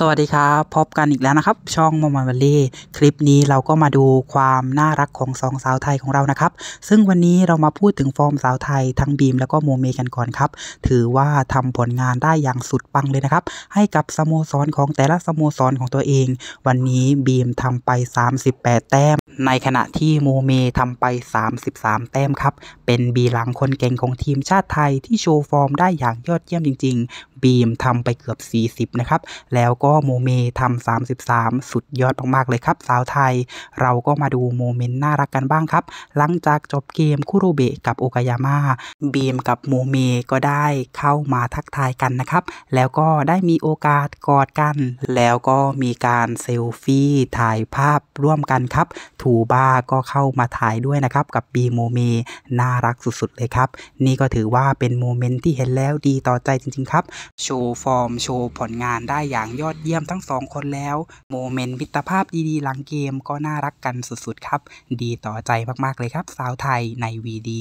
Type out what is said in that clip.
สวัสดีครับพบกันอีกแล้วนะครับ ช่องมอมวันลล่คลิปนี้เราก็มาดูความน่ารักของสองสาวไทยของเรานะครับ ซึ่งวันนี้เรามาพูดถึงฟอร์มสาวไทย ทั้งบีมแล้วก็โมเมกันก่อนครับ ถือว่าทำผลงานได้อย่างสุดปังเลยนะครับ ให้กับสโมสรของแต่ละสโมสรของตัวเอง วันนี้บีมทำไป 38 แต้ม ในขณะที่โมเมทำไป 33 แต้มครับเป็นบีหลังคนเก่งของทีมชาติไทยที่โชว์ฟอร์มได้อย่างยอดเยี่ยมจริงบีมทำไปเกือบ 40 นะครับ แล้วก็โมเมทำ33 สุดยอดมาก ๆ เลยครับสาวไทย เราก็มาดูโมเมนต์ น่ารักกันบ้างครับ หลังจากจบเกมคุโรเบะกับโอกายาม่า บีมกับโมเมก็ได้เข้ามาทักทายกันนะครับ แล้วก็ได้มีโอกาสกอดกัน แล้วก็มีการเซลฟี่ถ่ายภาพร่วมกันครับ ถูบ้าก็เข้ามาถ่ายด้วยนะครับกับบีโมเมน่ารักสุดๆ เลยครับ นี่ก็ถือว่าเป็นโมเมนต์ที่เห็นแล้วดีต่อใจจริง ๆครับโชว์ฟอร์ม โชว์ผลงานได้อย่างยอดเยี่ยมทั้งสองคนแล้ว โมเมนต์มิตรภาพดีๆ หลังเกมก็น่ารักกันสุดๆครับ ดีต่อใจมากๆเลยครับ สาวไทยในวีดี